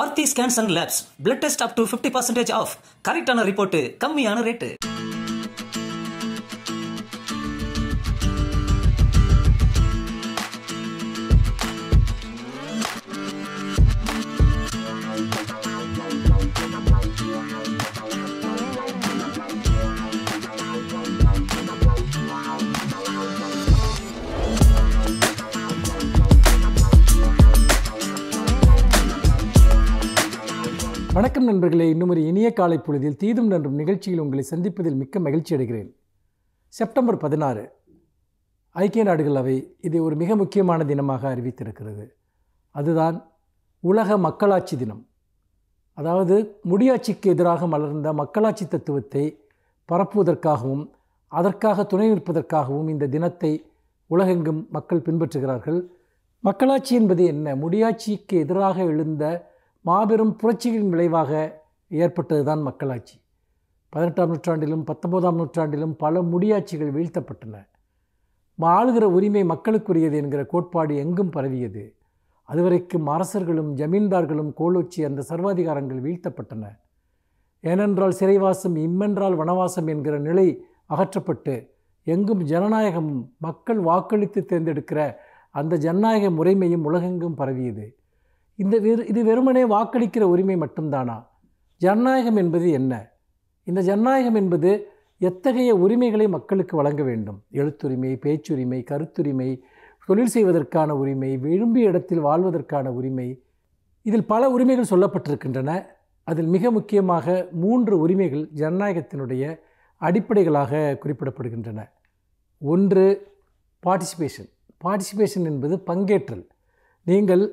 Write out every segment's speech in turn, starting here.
Aarthi scans and labs blood test up to fifty percentage of கரெக்டான report கம்மியான rate வணக்கம் நண்பர்களே இன்னும் ஒரு இனிய காலை பொழுதில் தீதும் நன்றும் நிகழ்ச்சியில் உங்களை சந்திப்பதில் மிக்க மகிழ்ச்சி அடைகிறேன் செப்டம்பர் பதினாறு ஐக்கிய நாடுகள் அவை இதை ஒரு மிக முக்கியமான தினமாக அறிவித்திருக்கிறது அதுதான் உலக மக்களாட்சி தினம் அதாவது முடியாட்சிக்கு எதிராக மலர்ந்த மக்களாட்சி தத்துவத்தை பரப்புவதற்காகவும் அதற்காக துணை நிற்பதற்காகவும் இந்த தினத்தை உலகெங்கும் மக்கள் பின்பற்றுகிறார்கள் மக்களாட்சி என்பது என்ன முடியாட்சிக்கு எதிராக எழுந்த மாபெரும் புரட்சிகளின் விளைவாக ஏற்பட்டது தான் மக்களாட்சி பதினெட்டாம் நூற்றாண்டிலும் பத்தொன்பதாம் நூற்றாண்டிலும் பல முடியாட்சிகள் வீழ்த்தப்பட்டன ஆளுகிற உரிமை மக்களுக்குரியது என்கிற கோட்பாடு எங்கும் பரவியது அதுவரைக்கும் அரசர்களும் ஜமீன்தார்களும் கோலோச்சி அந்த சர்வாதிகாரங்கள் வீழ்த்தப்பட்டன ஏனென்றால் சிறைவாசம் இம்மென்றால் வனவாசம் என்கிற நிலை அகற்றப்பட்டு எங்கும் ஜனநாயகம் மக்கள் வாக்களித்து தேர்ந்தெடுக்கிற அந்த ஜனநாயக முறைமையும் உலகெங்கும் பரவியது இந்த வெறு இது வெறுமனே வாக்களிக்கிற உரிமை மட்டும்தானா ஜனநாயகம் என்பது என்ன இந்த ஜனநாயகம் என்பது எத்தகைய உரிமைகளை மக்களுக்கு வழங்க வேண்டும் எழுத்துரிமை பேச்சுரிமை கருத்துரிமை தொழில் செய்வதற்கான உரிமை விரும்பிய இடத்தில் வாழ்வதற்கான உரிமை இதில் பல உரிமைகள் சொல்லப்பட்டிருக்கின்றன அதில் மிக முக்கியமாக மூன்று உரிமைகள் ஜனநாயகத்தினுடைய அடிப்படைகளாக குறிப்பிடப்படுகின்றன ஒன்று பார்ட்டிசிபேஷன் பார்ட்டிசிபேஷன் என்பது பங்கேற்றல் நீங்கள்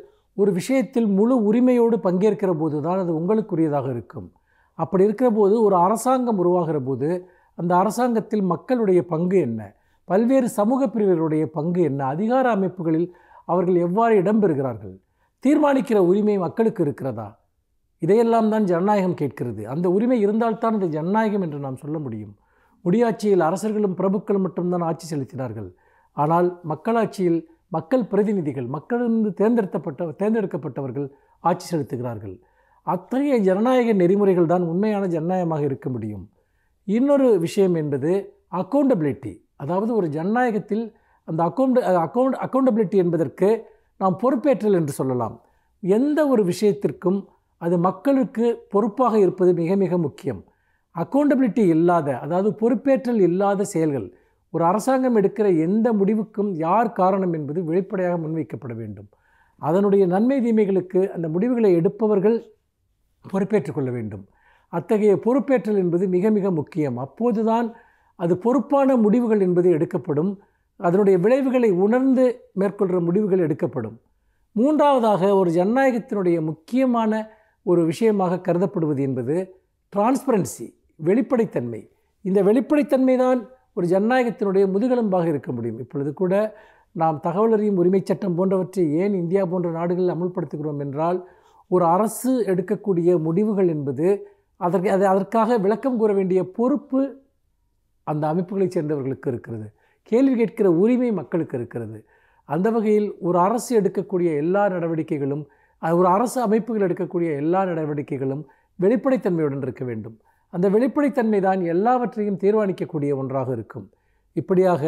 ஒரு விஷயத்தில் முழு உரிமையோடு பங்கேற்கிற போது தான் அது உங்களுக்குரியதாக இருக்கும் அப்படி இருக்கிற போது ஒரு அரசாங்கம் உருவாகிற போது அந்த அரசாங்கத்தில் மக்களுடைய பங்கு என்ன பல்வேறு சமூக பிரிவருடைய பங்கு என்ன அதிகார அமைப்புகளில் அவர்கள் எவ்வாறு இடம்பெறுகிறார்கள் தீர்மானிக்கிற உரிமை மக்களுக்கு இருக்கிறதா இதையெல்லாம் தான் ஜனநாயகம் கேட்கிறது அந்த உரிமை இருந்தால்தான் அது ஜனநாயகம் என்று நாம் சொல்ல முடியும் முடியாட்சியில் அரசர்களும் பிரபுக்களும் மட்டும்தான் ஆட்சி செலுத்தினார்கள் ஆனால் மக்களாட்சியில் மக்கள் பிரதிநிதிகள் மக்களிருந்து தேர்ந்தெடுத்தப்பட்ட தேர்ந்தெடுக்கப்பட்டவர்கள் ஆட்சி செலுத்துகிறார்கள் அத்தகைய ஜனநாயக நெறிமுறைகள் தான் உண்மையான ஜனநாயகமாக இருக்க முடியும் இன்னொரு விஷயம் என்பது அக்கௌண்டபிலிட்டி அதாவது ஒரு ஜனநாயகத்தில் அந்த அக்கௌண்ட் அக்கௌண்ட் அக்கௌண்டபிலிட்டி என்பதற்கு நாம் பொறுப்பேற்றல் என்று சொல்லலாம் எந்த ஒரு விஷயத்திற்கும் அது மக்களுக்கு பொறுப்பாக இருப்பது மிக மிக முக்கியம் அக்கௌண்டபிலிட்டி இல்லாத அதாவது பொறுப்பேற்றல் இல்லாத செயல்கள் ஒரு அரசாங்கம் எடுக்கிற எந்த முடிவுக்கும் யார் காரணம் என்பது வெளிப்படையாக முன்வைக்கப்பட வேண்டும் அதனுடைய நன்மை தீமைகளுக்கு அந்த முடிவுகளை எடுப்பவர்கள் பொறுப்பேற்றுக்கொள்ள வேண்டும் அத்தகைய பொறுப்பேற்றல் என்பது மிக மிக முக்கியம் அப்போதுதான் அது பொறுப்பான முடிவுகள் என்பது எடுக்கப்படும் அதனுடைய விளைவுகளை உணர்ந்து மேற்கொள்கிற முடிவுகள் எடுக்கப்படும் மூன்றாவதாக ஒரு ஜனநாயகத்தினுடைய முக்கியமான ஒரு விஷயமாக கருதப்படுவது என்பது டிரான்ஸ்பரன்சி வெளிப்படைத்தன்மை இந்த வெளிப்படைத்தன்மை தான் ஒரு ஜனநாயகத்தினுடைய முதுகெலும்பாக இருக்க முடியும் இப்பொழுது கூட நாம் தகவல் அறியும் உரிமைச் சட்டம் போன்றவற்றை ஏன் இந்தியா போன்ற நாடுகளில் அமுல்படுத்துகிறோம் என்றால் ஒரு அரசு எடுக்கக்கூடிய முடிவுகள் என்பது அதற்கு அதை அதற்காக விளக்கம் கூற வேண்டிய பொறுப்பு அந்த அமைப்புகளைச் சேர்ந்தவர்களுக்கு இருக்கிறது கேள்வி கேட்கிற உரிமை மக்களுக்கு இருக்கிறது அந்த வகையில் ஒரு அரசு எடுக்கக்கூடிய எல்லா நடவடிக்கைகளும் ஒரு அரசு அமைப்புகள் எடுக்கக்கூடிய எல்லா நடவடிக்கைகளும் வெளிப்படைத்தன்மையுடன் இருக்க வேண்டும் அந்த வெளிப்படைத்தன்மை தான் எல்லாவற்றையும் தீர்மானிக்கக்கூடிய ஒன்றாக இருக்கும் இப்படியாக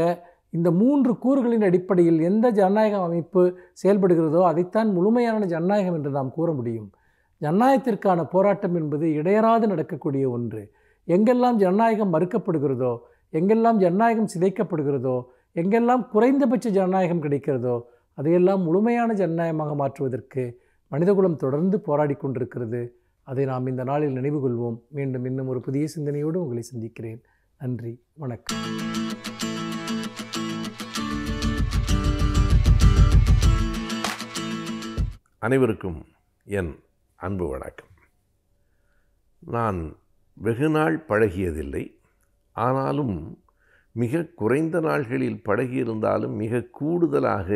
இந்த மூன்று கூறுகளின் அடிப்படையில் எந்த ஜனநாயக அமைப்பு செயல்படுகிறதோ அதைத்தான் முழுமையான ஜனநாயகம் என்று நாம் கூற முடியும் ஜனநாயகத்திற்கான போராட்டம் என்பது இடையறாது நடக்கக்கூடிய ஒன்று எங்கெல்லாம் ஜனநாயகம் மறுக்கப்படுகிறதோ எங்கெல்லாம் ஜனநாயகம் சிதைக்கப்படுகிறதோ எங்கெல்லாம் குறைந்தபட்ச ஜனநாயகம் கிடைக்கிறதோ அதையெல்லாம் முழுமையான ஜனநாயகமாக மாற்றுவதற்கு மனிதகுலம் தொடர்ந்து போராடி கொண்டிருக்கிறது அதை நாம் இந்த நாளில் நினைவு கொள்வோம் மீண்டும் இன்னும் ஒரு புதிய சிந்தனையோடு உங்களை சந்திக்கிறேன் நன்றி வணக்கம் அனைவருக்கும் என் அன்பு வணக்கம் நான் பழகியதில்லை ஆனாலும் மிக குறைந்த நாள்களில் பழகியிருந்தாலும் மிக கூடுதலாக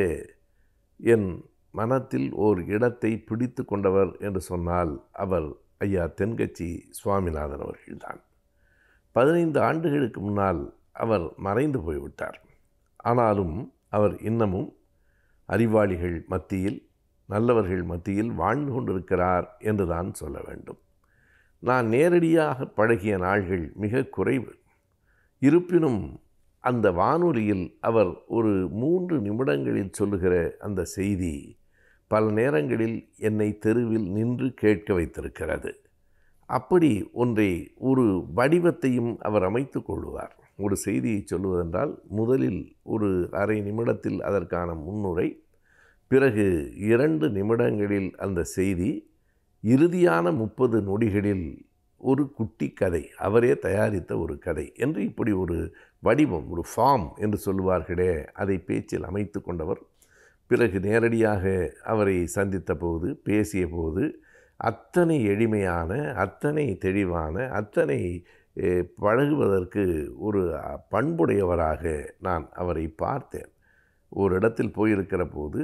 என் மனத்தில் ஓர் இடத்தை பிடித்து கொண்டவர் என்று சொன்னால் அவர் ஐயா தென்கட்சி சுவாமிநாதன் அவர்கள்தான் பதினைந்து ஆண்டுகளுக்கு முன்னால் அவர் மறைந்து போய்விட்டார் ஆனாலும் அவர் இன்னமும் அறிவாளிகள் மத்தியில் நல்லவர்கள் மத்தியில் வாழ்ந்து கொண்டிருக்கிறார் என்று தான் சொல்ல வேண்டும் நான் நேரடியாக பழகிய நாள்கள் மிக குறைவு இருப்பினும் அந்த வானொலியில் அவர் ஒரு மூன்று நிமிடங்களில் சொல்லுகிற அந்த செய்தி பல நேரங்களில் என்னை தெருவில் நின்று கேட்க வைத்திருக்கிறது அப்படி ஒன்றை ஒரு வடிவத்தையும் அவர் அமைத்து கொள்வார் ஒரு செய்தியை சொல்லுவதென்றால் முதலில் ஒரு அரை நிமிடத்தில் அதற்கான முன்னுரை பிறகு இரண்டு நிமிடங்களில் அந்த செய்தி இறுதியான முப்பது நொடிகளில் ஒரு குட்டி கதை அவரே தயாரித்த ஒரு கதை என்று இப்படி ஒரு வடிவம் ஒரு ஃபார்ம் என்று சொல்லுவார்களே அதை பேச்சில் அமைத்து கொண்டவர் பிறகு நேரடியாக அவரை சந்தித்த போது பேசிய போது அத்தனை எளிமையான அத்தனை தெளிவான அத்தனை பழகுவதற்கு ஒரு பண்புடையவராக நான் அவரை பார்த்தேன் ஒரு இடத்தில் போயிருக்கிற போது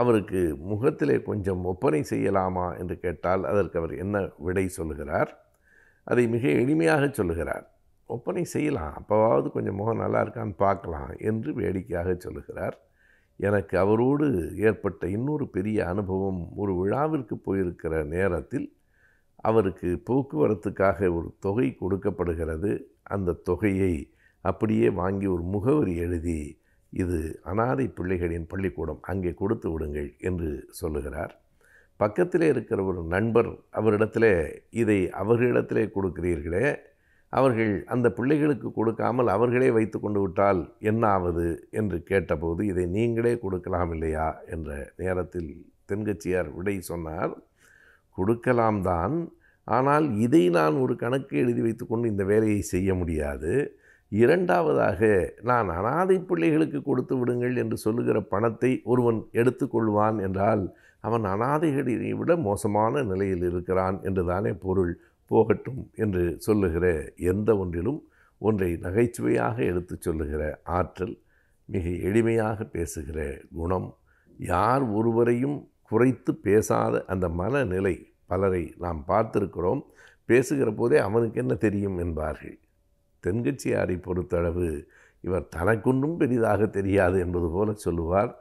அவருக்கு முகத்திலே கொஞ்சம் ஒப்பனை செய்யலாமா என்று கேட்டால் அதற்கு அவர் என்ன விடை சொல்கிறார் அதை மிக எளிமையாக சொல்லுகிறார் ஒப்பனை செய்யலாம் அப்போவாவது கொஞ்சம் முகம் நல்லா இருக்கான்னு பார்க்கலாம் என்று வேடிக்கையாக சொல்லுகிறார் எனக்கு அவரோடு ஏற்பட்ட இன்னொரு பெரிய அனுபவம் ஒரு விழாவிற்கு போயிருக்கிற நேரத்தில் அவருக்கு போக்குவரத்துக்காக ஒரு தொகை கொடுக்கப்படுகிறது அந்த தொகையை அப்படியே வாங்கி ஒரு முகவரி எழுதி இது அனாதை பிள்ளைகளின் பள்ளிக்கூடம் அங்கே கொடுத்து விடுங்கள் என்று சொல்லுகிறார் பக்கத்தில் இருக்கிற ஒரு நண்பர் அவரிடத்தில் இதை அவர்களிடத்திலே கொடுக்கிறீர்களே அவர்கள் அந்த பிள்ளைகளுக்கு கொடுக்காமல் அவர்களே வைத்து கொண்டு விட்டால் என்ன ஆவது என்று கேட்டபோது இதை நீங்களே கொடுக்கலாம் இல்லையா என்ற நேரத்தில் தென்கட்சியார் விடை சொன்னார் கொடுக்கலாம் தான் ஆனால் இதை நான் ஒரு கணக்கு எழுதி வைத்துக்கொண்டு இந்த வேலையை செய்ய முடியாது இரண்டாவதாக நான் அனாதை பிள்ளைகளுக்கு கொடுத்து விடுங்கள் என்று சொல்லுகிற பணத்தை ஒருவன் எடுத்துக்கொள்வான் என்றால் அவன் அனாதைகளை விட மோசமான நிலையில் இருக்கிறான் என்று தானே பொருள் போகட்டும் என்று சொல்லுகிற எந்த ஒன்றிலும் ஒன்றை நகைச்சுவையாக எடுத்து சொல்லுகிற ஆற்றல் மிக எளிமையாக பேசுகிற குணம் யார் ஒருவரையும் குறைத்து பேசாத அந்த மனநிலை பலரை நாம் பார்த்திருக்கிறோம் பேசுகிற போதே அவனுக்கு என்ன தெரியும் என்பார்கள் தென்கட்சியாரை பொறுத்தளவு இவர் தனக்குன்றும் பெரிதாக தெரியாது என்பது போல சொல்லுவார்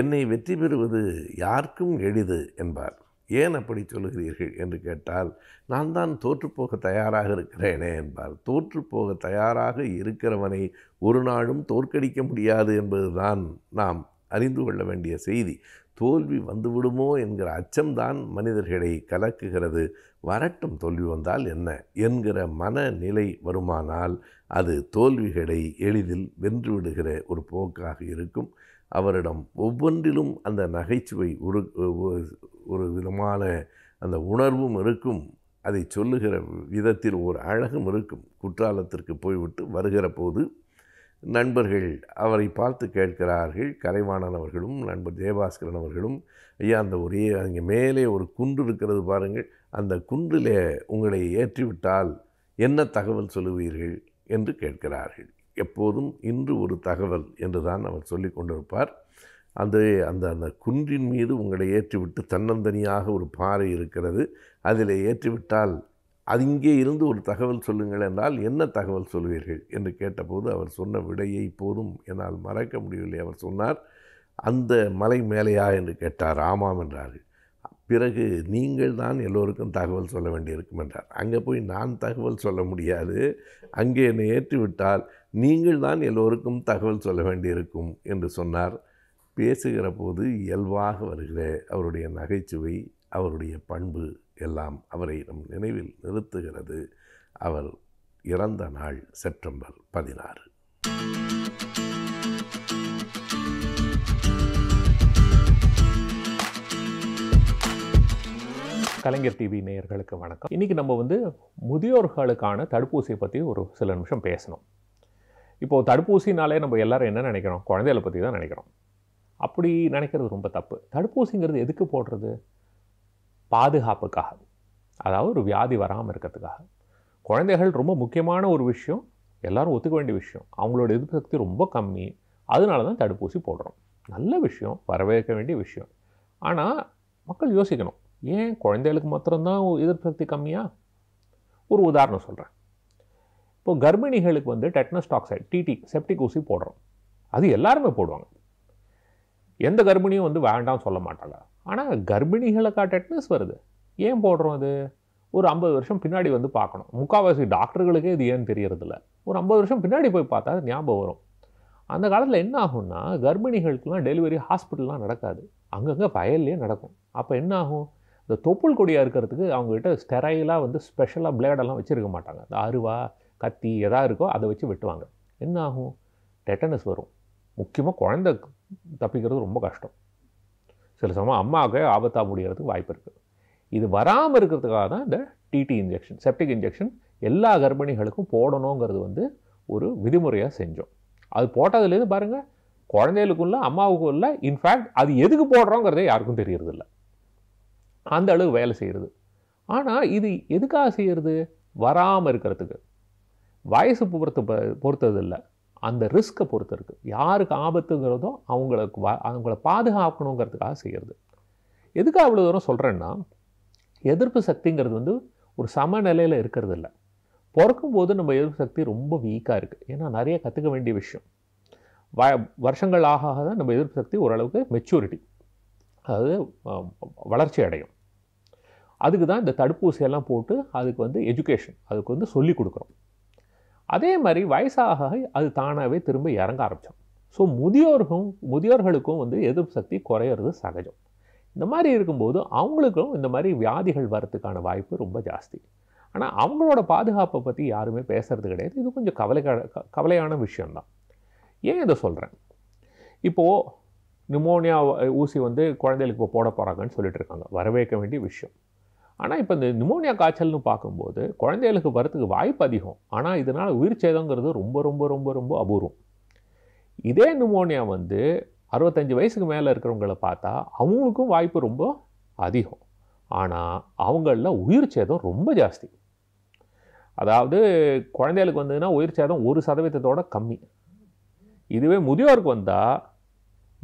என்னை வெற்றி பெறுவது யாருக்கும் எளிது என்பார் ஏன் அப்படி சொல்லுகிறீர்கள் என்று கேட்டால் நான் தான் தோற்றுப்போக தயாராக இருக்கிறேனே என்பார் தோற்றுப்போக தயாராக இருக்கிறவனை ஒரு நாளும் தோற்கடிக்க முடியாது என்பதுதான் நாம் அறிந்து கொள்ள வேண்டிய செய்தி தோல்வி வந்துவிடுமோ என்கிற அச்சம்தான் மனிதர்களை கலக்குகிறது வரட்டும் தோல்வி வந்தால் என்ன என்கிற மனநிலை வருமானால் அது தோல்விகளை எளிதில் வென்றுவிடுகிற ஒரு போக்காக இருக்கும் அவரிடம் ஒவ்வொன்றிலும் அந்த நகைச்சுவை ஒரு ஒரு விதமான அந்த உணர்வும் இருக்கும் அதை சொல்லுகிற விதத்தில் ஒரு அழகும் இருக்கும் குற்றாலத்திற்கு போய்விட்டு வருகிற போது நண்பர்கள் அவரை பார்த்து கேட்கிறார்கள் கலைவாணன் அவர்களும் நண்பர் ஜெயபாஸ்கரன் அவர்களும் ஐயா அந்த ஒரே அங்கே மேலே ஒரு குன்று இருக்கிறது பாருங்கள் அந்த குன்றிலே உங்களை ஏற்றிவிட்டால் என்ன தகவல் சொல்லுவீர்கள் என்று கேட்கிறார்கள் எப்போதும் இன்று ஒரு தகவல் என்று தான் அவர் சொல்லி கொண்டிருப்பார் அந்த அந்த அந்த குன்றின் மீது உங்களை ஏற்றிவிட்டு தன்னந்தனியாக ஒரு பாறை இருக்கிறது அதில் ஏற்றிவிட்டால் அது இங்கே இருந்து ஒரு தகவல் சொல்லுங்கள் என்றால் என்ன தகவல் சொல்வீர்கள் என்று கேட்டபோது அவர் சொன்ன விடையை போதும் என்னால் மறக்க முடியவில்லை அவர் சொன்னார் அந்த மலை மேலேயா என்று கேட்டார் ஆமாம் என்றார்கள் பிறகு நீங்கள் தான் எல்லோருக்கும் தகவல் சொல்ல வேண்டியிருக்கும் என்றார் அங்கே போய் நான் தகவல் சொல்ல முடியாது அங்கே என்னை ஏற்றிவிட்டால் நீங்கள் தான் எல்லோருக்கும் தகவல் சொல்ல வேண்டியிருக்கும் என்று சொன்னார் பேசுகிற போது இயல்பாக வருகிற அவருடைய நகைச்சுவை அவருடைய பண்பு எல்லாம் அவரை நம் நினைவில் நிறுத்துகிறது அவர் இறந்த நாள் செப்டம்பர் பதினாறு கலைஞர் டிவி நேயர்களுக்கு வணக்கம் இன்றைக்கி நம்ம வந்து முதியோர்களுக்கான தடுப்பூசியை பற்றி ஒரு சில நிமிஷம் பேசணும் இப்போது தடுப்பூசினாலே நம்ம எல்லோரும் என்ன நினைக்கிறோம் குழந்தைகளை பற்றி தான் நினைக்கிறோம் அப்படி நினைக்கிறது ரொம்ப தப்பு தடுப்பூசிங்கிறது எதுக்கு போடுறது பாதுகாப்புக்காக அதாவது ஒரு வியாதி வராமல் இருக்கிறதுக்காக குழந்தைகள் ரொம்ப முக்கியமான ஒரு விஷயம் எல்லோரும் ஒத்துக்க வேண்டிய விஷயம் அவங்களோட எதிர்ப்பு சக்தி ரொம்ப கம்மி அதனால தான் தடுப்பூசி போடுறோம் நல்ல விஷயம் வரவேற்க வேண்டிய விஷயம் ஆனால் மக்கள் யோசிக்கணும் ஏன் குழந்தைகளுக்கு மாத்திரம்தான் எதிர்ப்பு சக்தி கம்மியாக ஒரு உதாரணம் சொல்கிறேன் இப்போது கர்ப்பிணிகளுக்கு வந்து டெட்னஸ் டாக்சைடு டிடி செப்டிக் ஊசி போடுறோம் அது எல்லாருமே போடுவாங்க எந்த கர்ப்பிணியும் வந்து வேண்டாம்னு சொல்ல மாட்டாங்க ஆனால் கர்ப்பிணிகளுக்கா டெட்னஸ் வருது ஏன் போடுறோம் அது ஒரு ஐம்பது வருஷம் பின்னாடி வந்து பார்க்கணும் முக்கால்வாசி டாக்டர்களுக்கே இது ஏன்னு தெரியறதில்ல ஒரு ஐம்பது வருஷம் பின்னாடி போய் பார்த்தா அது ஞாபகம் வரும் அந்த காலத்தில் என்ன ஆகும்னா கர்ப்பிணிகளுக்குலாம் டெலிவரி ஹாஸ்பிட்டல்லாம் நடக்காது அங்கங்கே வயல்லே நடக்கும் அப்போ என்ன ஆகும் இந்த தொப்புள் கொடியாக இருக்கிறதுக்கு அவங்ககிட்ட ஸ்டெரைலாக வந்து ஸ்பெஷலாக பிளேடெல்லாம் வச்சுருக்க மாட்டாங்க இந்த அருவா கத்தி எதாக இருக்கோ அதை வச்சு வெட்டுவாங்க என்ன ஆகும் டெட்டனஸ் வரும் முக்கியமாக குழந்த தப்பிக்கிறது ரொம்ப கஷ்டம் சில சமயம் அம்மாவுக்கு ஆபத்தாக முடிகிறதுக்கு வாய்ப்பு இருக்குது இது வராமல் இருக்கிறதுக்காக தான் இந்த டிடி இன்ஜெக்ஷன் செப்டிக் இன்ஜெக்ஷன் எல்லா கர்ப்பிணிகளுக்கும் போடணுங்கிறது வந்து ஒரு விதிமுறையாக செஞ்சோம் அது போட்டதுலேருந்து பாருங்கள் இல்லை அம்மாவுக்கும் இல்லை இன்ஃபேக்ட் அது எதுக்கு போடுறோங்கிறதே யாருக்கும் இல்லை அந்த அளவு வேலை செய்கிறது ஆனால் இது எதுக்காக செய்கிறது வராமல் இருக்கிறதுக்கு வயசு பொறுத்து பொறுத்தது இல்லை அந்த ரிஸ்க்கை பொறுத்து இருக்குது யாருக்கு ஆபத்துங்கிறதோ அவங்களுக்கு அவங்கள பாதுகாக்கணுங்கிறதுக்காக செய்கிறது எதுக்காக அவ்வளோ தூரம் சொல்கிறேன்னா எதிர்ப்பு சக்திங்கிறது வந்து ஒரு சமநிலையில் இருக்கிறது இல்லை பிறக்கும்போது நம்ம எதிர்ப்பு சக்தி ரொம்ப வீக்காக இருக்குது ஏன்னா நிறைய கற்றுக்க வேண்டிய விஷயம் வ வருஷங்கள் ஆக ஆக தான் நம்ம எதிர்ப்பு சக்தி ஓரளவுக்கு மெச்சூரிட்டி அதாவது வளர்ச்சி அடையும் அதுக்கு தான் இந்த தடுப்பூசியெல்லாம் போட்டு அதுக்கு வந்து எஜுகேஷன் அதுக்கு வந்து சொல்லிக் கொடுக்குறோம் அதே மாதிரி வயசாக அது தானாகவே திரும்ப இறங்க ஆரம்பித்தோம் ஸோ முதியோர்கும் முதியோர்களுக்கும் வந்து எதிர்ப்பு சக்தி குறையிறது சகஜம் இந்த மாதிரி இருக்கும்போது அவங்களுக்கும் இந்த மாதிரி வியாதிகள் வரத்துக்கான வாய்ப்பு ரொம்ப ஜாஸ்தி ஆனால் அவங்களோட பாதுகாப்பை பற்றி யாருமே பேசுகிறது கிடையாது இது கொஞ்சம் க கவலையான விஷயந்தான் ஏன் இதை சொல்கிறேன் இப்போது நிமோனியா ஊசி வந்து குழந்தைகளுக்கு இப்போ போட போகிறாங்கன்னு சொல்லிட்டு இருக்காங்க வரவேற்க வேண்டிய விஷயம் ஆனால் இப்போ இந்த நிமோனியா காய்ச்சல்னு பார்க்கும்போது குழந்தைகளுக்கு வரத்துக்கு வாய்ப்பு அதிகம் ஆனால் இதனால் உயிர் சேதங்கிறது ரொம்ப ரொம்ப ரொம்ப ரொம்ப அபூர்வம் இதே நிமோனியா வந்து அறுபத்தஞ்சி வயசுக்கு மேலே இருக்கிறவங்கள பார்த்தா அவங்களுக்கும் வாய்ப்பு ரொம்ப அதிகம் ஆனால் அவங்களில் உயிர் சேதம் ரொம்ப ஜாஸ்தி அதாவது குழந்தைகளுக்கு வந்ததுன்னா உயிர் சேதம் ஒரு சதவீதத்தோட கம்மி இதுவே முதியோருக்கு வந்தால்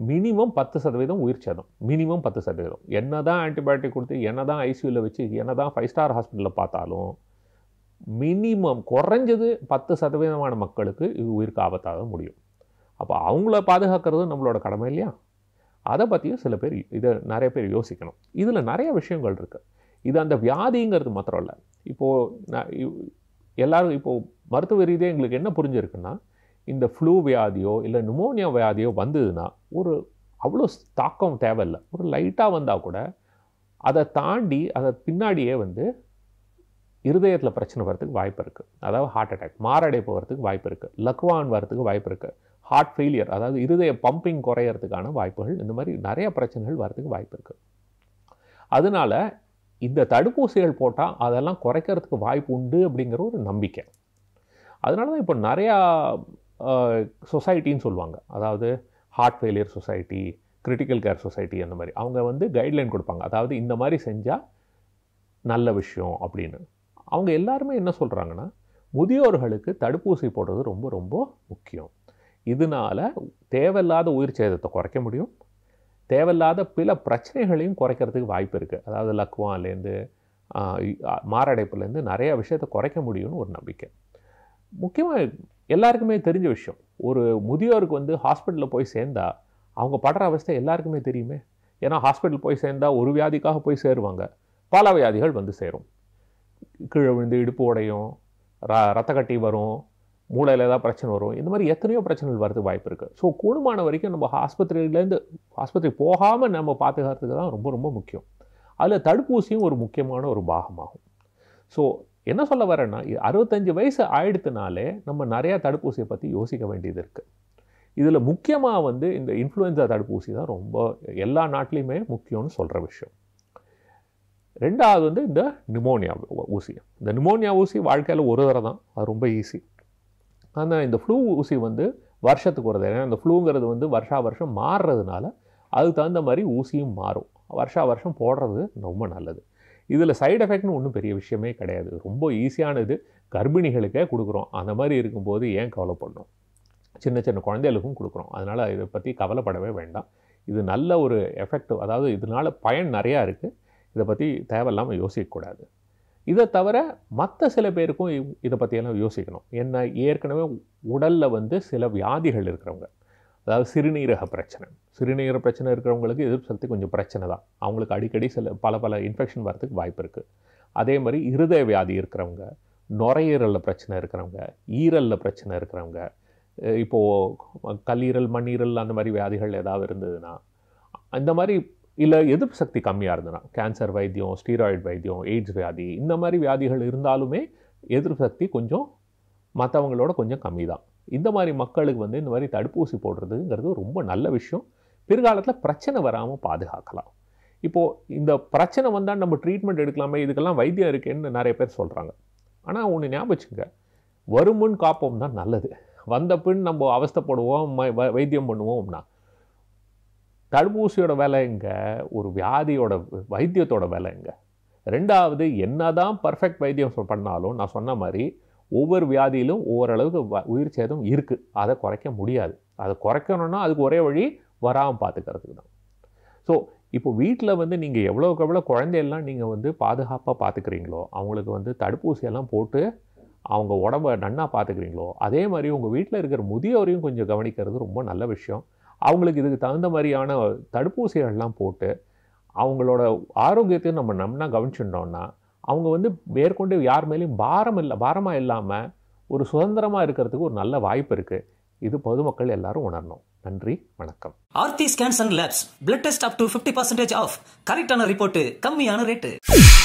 மினிமம் பத்து சதவீதம் உயிர் சேதம் மினிமம் பத்து சதவீதம் என்ன தான் ஆன்டிபயோட்டிக் கொடுத்து என்ன தான் ஐசியூவில் வச்சு என்ன தான் ஃபைவ் ஸ்டார் ஹாஸ்பிட்டலில் பார்த்தாலும் மினிமம் குறைஞ்சது பத்து சதவீதமான மக்களுக்கு இது உயிருக்கு ஆபத்தாக முடியும் அப்போ அவங்கள பாதுகாக்கிறது நம்மளோட கடமை இல்லையா அதை பற்றியும் சில பேர் இதை நிறைய பேர் யோசிக்கணும் இதில் நிறைய விஷயங்கள் இருக்குது இது அந்த வியாதிங்கிறது மாத்திரம் இல்லை இப்போது நான் எல்லோரும் இப்போது மருத்துவ ரீதியாக எங்களுக்கு என்ன புரிஞ்சிருக்குன்னா இந்த ஃப்ளூ வியாதியோ இல்லை நிமோனியா வியாதியோ வந்ததுன்னா ஒரு அவ்வளோ தாக்கம் தேவையில்லை ஒரு லைட்டாக வந்தால் கூட அதை தாண்டி அதை பின்னாடியே வந்து இருதயத்தில் பிரச்சனை வர்றதுக்கு வாய்ப்பு இருக்குது அதாவது ஹார்ட் அட்டாக் மாரடைப்பு போகிறதுக்கு வாய்ப்பு இருக்குது லக்வான் வரத்துக்கு வாய்ப்பு இருக்குது ஹார்ட் ஃபெயிலியர் அதாவது இருதய பம்பிங் குறையிறதுக்கான வாய்ப்புகள் இந்த மாதிரி நிறைய பிரச்சனைகள் வரத்துக்கு வாய்ப்பு இருக்குது அதனால் இந்த தடுப்பூசிகள் போட்டால் அதெல்லாம் குறைக்கிறதுக்கு வாய்ப்பு உண்டு அப்படிங்கிற ஒரு நம்பிக்கை அதனால தான் இப்போ நிறையா சொசைட்டின்னு சொல்லுவாங்க அதாவது heart failure society critical care society அந்த மாதிரி அவங்க வந்து கைட்லைன் கொடுப்பாங்க அதாவது இந்த மாதிரி செஞ்சால் நல்ல விஷயம் அப்படின்னு அவங்க எல்லாருமே என்ன சொல்கிறாங்கன்னா முதியோர்களுக்கு தடுப்பூசி போடுறது ரொம்ப ரொம்ப முக்கியம் இதனால் தேவையில்லாத உயிர் சேதத்தை குறைக்க முடியும் தேவையில்லாத பல பிரச்சனைகளையும் குறைக்கிறதுக்கு வாய்ப்பு இருக்குது அதாவது லக்வான்லேருந்து மாரடைப்புலேருந்து நிறையா விஷயத்தை குறைக்க முடியும்னு ஒரு நம்பிக்கை முக்கியமாக எல்லாருக்குமே தெரிஞ்ச விஷயம் ஒரு முதியோருக்கு வந்து ஹாஸ்பிட்டலில் போய் சேர்ந்தால் அவங்க படுற அவஸ்தை எல்லாருக்குமே தெரியுமே ஏன்னா ஹாஸ்பிட்டல் போய் சேர்ந்தால் ஒரு வியாதிக்காக போய் சேருவாங்க பல வியாதிகள் வந்து சேரும் கீழே விழுந்து இடுப்பு உடையும் ர ரத்த கட்டி வரும் மூளையில் ஏதாவது பிரச்சனை வரும் இந்த மாதிரி எத்தனையோ பிரச்சனைகள் வரது வாய்ப்பு இருக்குது ஸோ கூடுமான வரைக்கும் நம்ம ஆஸ்பத்திரியிலேருந்து ஆஸ்பத்திரி போகாமல் நம்ம பாதுகாத்துக்கு தான் ரொம்ப ரொம்ப முக்கியம் அதில் தடுப்பூசியும் ஒரு முக்கியமான ஒரு பாகமாகும் ஸோ என்ன சொல்ல வரேன்னா அறுபத்தஞ்சு வயசு ஆயிடுத்துனாலே நம்ம நிறையா தடுப்பூசியை பற்றி யோசிக்க வேண்டியது இருக்குது இதில் முக்கியமாக வந்து இந்த இன்ஃப்ளூயன்சா தடுப்பூசி தான் ரொம்ப எல்லா நாட்டிலையுமே முக்கியம்னு சொல்கிற விஷயம் ரெண்டாவது வந்து இந்த நிமோனியா ஊசி இந்த நிமோனியா ஊசி வாழ்க்கையில் ஒரு தடவை தான் அது ரொம்ப ஈஸி ஆனால் இந்த ஃப்ளூ ஊசி வந்து வருஷத்துக்கு ஒரு தடவை அந்த ஃப்ளூங்கிறது வந்து வருஷா வருஷம் மாறுறதுனால அதுக்கு தகுந்த மாதிரி ஊசியும் மாறும் வருஷா வருஷம் போடுறது ரொம்ப நல்லது இதில் சைடு எஃபெக்ட்னு ஒன்றும் பெரிய விஷயமே கிடையாது ரொம்ப ஈஸியானது கர்ப்பிணிகளுக்கே கொடுக்குறோம் அந்த மாதிரி இருக்கும்போது ஏன் கவலைப்படணும் சின்ன சின்ன குழந்தைகளுக்கும் கொடுக்குறோம் அதனால் இதை பற்றி கவலைப்படவே வேண்டாம் இது நல்ல ஒரு எஃபெக்ட் அதாவது இதனால் பயன் நிறையா இருக்குது இதை பற்றி தேவையில்லாமல் யோசிக்கக்கூடாது இதை தவிர மற்ற சில பேருக்கும் இதை பற்றியெல்லாம் யோசிக்கணும் என்ன ஏற்கனவே உடலில் வந்து சில வியாதிகள் இருக்கிறவங்க அதாவது சிறுநீரக பிரச்சனை சிறுநீரக பிரச்சனை இருக்கிறவங்களுக்கு எதிர்ப்பு சக்தி கொஞ்சம் பிரச்சனை தான் அவங்களுக்கு அடிக்கடி சில பல பல இன்ஃபெக்ஷன் வரதுக்கு வாய்ப்பு இருக்குது அதே மாதிரி இருதய வியாதி இருக்கிறவங்க நுரையீரலில் பிரச்சனை இருக்கிறவங்க ஈரலில் பிரச்சனை இருக்கிறவங்க இப்போது கல்லீரல் மண்ணீரல் அந்த மாதிரி வியாதிகள் ஏதாவது இருந்ததுன்னா அந்த மாதிரி இல்லை எதிர்ப்பு சக்தி கம்மியாக இருந்ததுன்னா கேன்சர் வைத்தியம் ஸ்டீராய்டு வைத்தியம் எய்ட்ஸ் வியாதி இந்த மாதிரி வியாதிகள் இருந்தாலுமே எதிர்ப்பு சக்தி கொஞ்சம் மற்றவங்களோட கொஞ்சம் கம்மி தான் இந்த மாதிரி மக்களுக்கு வந்து இந்த மாதிரி தடுப்பூசி போடுறதுங்கிறது ரொம்ப நல்ல விஷயம் பிற்காலத்தில் பிரச்சனை வராமல் பாதுகாக்கலாம் இப்போது இந்த பிரச்சனை வந்தால் நம்ம ட்ரீட்மெண்ட் எடுக்கலாமே இதுக்கெல்லாம் வைத்தியம் இருக்குன்னு நிறைய பேர் சொல்கிறாங்க ஆனால் ஒன்று ஞாபகம் வருமுன் காப்போம் தான் நல்லது வந்த பின் நம்ம அவஸ்தப்படுவோம் வைத்தியம் பண்ணுவோம்னா தடுப்பூசியோட விலைங்க ஒரு வியாதியோட வைத்தியத்தோட விலைங்க ரெண்டாவது என்ன தான் பர்ஃபெக்ட் வைத்தியம் பண்ணாலும் நான் சொன்ன மாதிரி ஒவ்வொரு வியாதியிலும் ஓரளவுக்கு உயிர் சேதம் இருக்குது அதை குறைக்க முடியாது அதை குறைக்கணும்னா அதுக்கு ஒரே வழி வராமல் பார்த்துக்கிறதுக்கு தான் ஸோ இப்போ வீட்டில் வந்து நீங்கள் எவ்வளோக்கு எவ்வளோ குழந்தையெல்லாம் நீங்கள் வந்து பாதுகாப்பாக பார்த்துக்கிறீங்களோ அவங்களுக்கு வந்து தடுப்பூசியெல்லாம் போட்டு அவங்க உடம்ப நன்னாக பார்த்துக்கிறீங்களோ அதே மாதிரி உங்கள் வீட்டில் இருக்கிற முதியோரையும் கொஞ்சம் கவனிக்கிறது ரொம்ப நல்ல விஷயம் அவங்களுக்கு இதுக்கு தகுந்த மாதிரியான தடுப்பூசிகள்லாம் போட்டு அவங்களோட ஆரோக்கியத்தையும் நம்ம நன்னா கவனிச்சுட்டோன்னா அவங்க வந்து மேற்கொண்டு யார் மேலேயும் பாரம் இல்லை பாரமாக இல்லாமல் ஒரு சுதந்திரமாக இருக்கிறதுக்கு ஒரு நல்ல வாய்ப்பு இருக்குது இது பொதுமக்கள் எல்லாரும் உணரணும் நன்றி வணக்கம் Aarthi scans and labs blood test up to fifty percentage of கரெக்டான ரிப்போர்ட்டு கம்மியான ரேட்டு